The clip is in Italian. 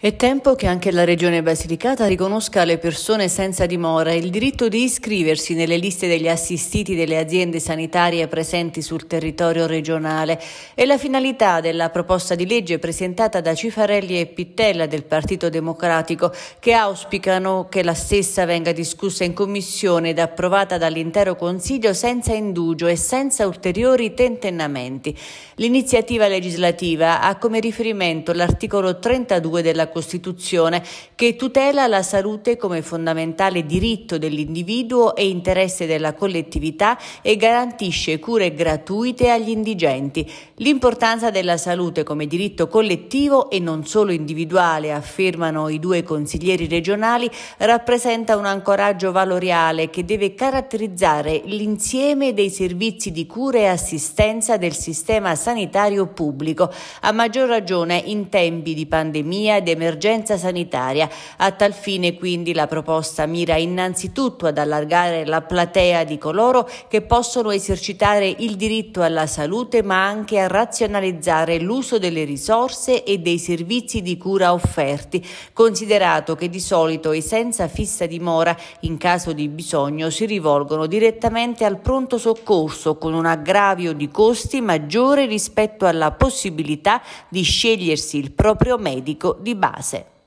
È tempo che anche la Regione Basilicata riconosca alle persone senza dimora il diritto di iscriversi nelle liste degli assistiti delle aziende sanitarie presenti sul territorio regionale. È la finalità della proposta di legge presentata da Cifarelli e Pittella del Partito Democratico, che auspicano che la stessa venga discussa in commissione ed approvata dall'intero Consiglio senza indugio e senza ulteriori tentennamenti. L'iniziativa legislativa ha come riferimento l'articolo 32 della Costituzione che tutela la salute come fondamentale diritto dell'individuo e interesse della collettività e garantisce cure gratuite agli indigenti. L'importanza della salute come diritto collettivo e non solo individuale, affermano i due consiglieri regionali, rappresenta un ancoraggio valoriale che deve caratterizzare l'insieme dei servizi di cura e assistenza del sistema sanitario pubblico, a maggior ragione in tempi di pandemia ed emergenza dell'emergenza sanitaria. A tal fine quindi la proposta mira innanzitutto ad allargare la platea di coloro che possono esercitare il diritto alla salute ma anche a razionalizzare l'uso delle risorse e dei servizi di cura offerti, considerato che di solito e senza fissa dimora in caso di bisogno si rivolgono direttamente al pronto soccorso con un aggravio di costi maggiore rispetto alla possibilità di scegliersi il proprio medico di base. 白色